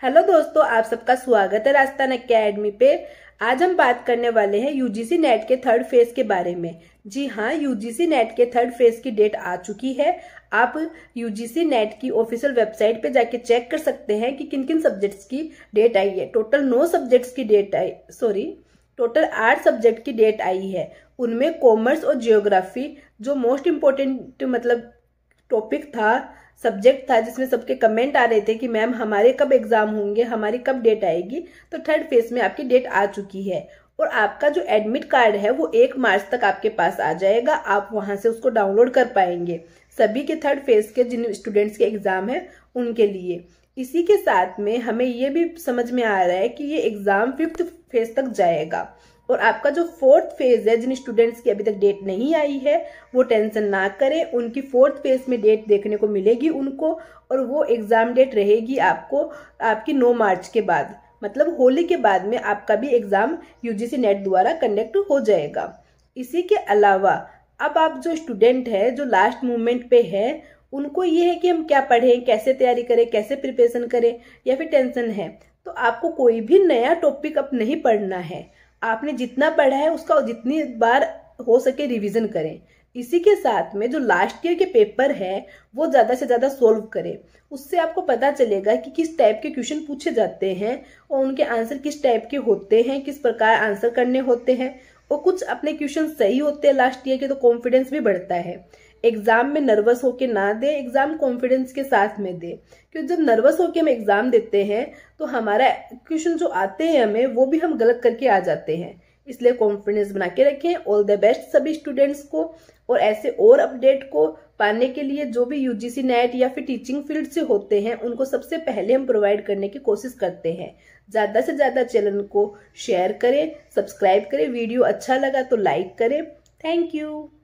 hello दोस्तों आप सबका स्वागत है राजस्थान अकेडमी पे आज हम बात करने वाले हैं यूजीसी नेट के थर्ड फेज के बारे में जी हाँ यूजीसी नेट के थर्ड फेज की डेट आ चुकी है आप यूजीसी नेट की ऑफिशियल वेबसाइट पे जाके चेक कर सकते हैं कि किन किन सब्जेक्ट्स की डेट आई है टोटल नौ सब्जेक्ट्स की डेट आई सॉरी टोटल आठ सब्जेक्ट की डेट आई है उनमें कॉमर्स और जियोग्राफी जो मोस्ट इम्पोर्टेंट मतलब टॉपिक था सब्जेक्ट था जिसमें सबके कमेंट आ रहे थे कि मैम हमारे कब एग्जाम होंगे हमारी कब डेट आएगी तो थर्ड फेज में आपकी डेट आ चुकी है और आपका जो एडमिट कार्ड है वो एक मार्च तक आपके पास आ जाएगा आप वहां से उसको डाउनलोड कर पाएंगे सभी के थर्ड फेज के जिन स्टूडेंट्स के एग्जाम है उनके लिए इसी के साथ में हमें ये भी समझ में आ रहा है कि ये एग्जाम फिफ्थ फेज तक जाएगा और आपका जो फोर्थ फेज है जिन स्टूडेंट्स की अभी तक डेट नहीं आई है वो टेंशन ना करें उनकी फोर्थ फेज में डेट देखने को मिलेगी उनको और वो एग्ज़ाम डेट रहेगी आपको आपकी नौ मार्च के बाद मतलब होली के बाद में आपका भी एग्ज़ाम यूजीसी नेट द्वारा कंडक्ट हो जाएगा इसी के अलावा अब आप जो स्टूडेंट है जो लास्ट मोमेंट पे है उनको ये है कि हम क्या पढ़ें कैसे तैयारी करें कैसे प्रिपरेशन करें या फिर टेंशन है तो आपको कोई भी नया टॉपिक अब नहीं पढ़ना है आपने जितना पढ़ा है उसका जितनी बार हो सके रिवीजन करें इसी के साथ में जो लास्ट ईयर के पेपर है वो ज़्यादा से ज़्यादा सोल्व करें उससे आपको पता चलेगा कि किस टाइप के क्वेश्चन पूछे जाते हैं और उनके आंसर किस टाइप के होते हैं किस प्रकार आंसर करने होते हैं और कुछ अपने क्वेश्चन सही होते हैं लास्ट ईयर के तो कॉन्फिडेंस भी बढ़ता है एग्जाम में नर्वस होके ना दे एग्जाम कॉन्फिडेंस के साथ में दे क्योंकि जब नर्वस होके हम एग्जाम देते हैं तो हमारा क्वेश्चन जो आते हैं हमें वो भी हम गलत करके आ जाते हैं इसलिए कॉन्फिडेंस बना के रखें ऑल द बेस्ट सभी स्टूडेंट्स को और ऐसे और अपडेट को पाने के लिए जो भी यूजीसी नेट या फिर टीचिंग फील्ड से होते हैं उनको सबसे पहले हम प्रोवाइड करने की कोशिश करते हैं ज़्यादा से ज़्यादा चैनल को शेयर करें सब्सक्राइब करें वीडियो अच्छा लगा तो लाइक करें थैंक यू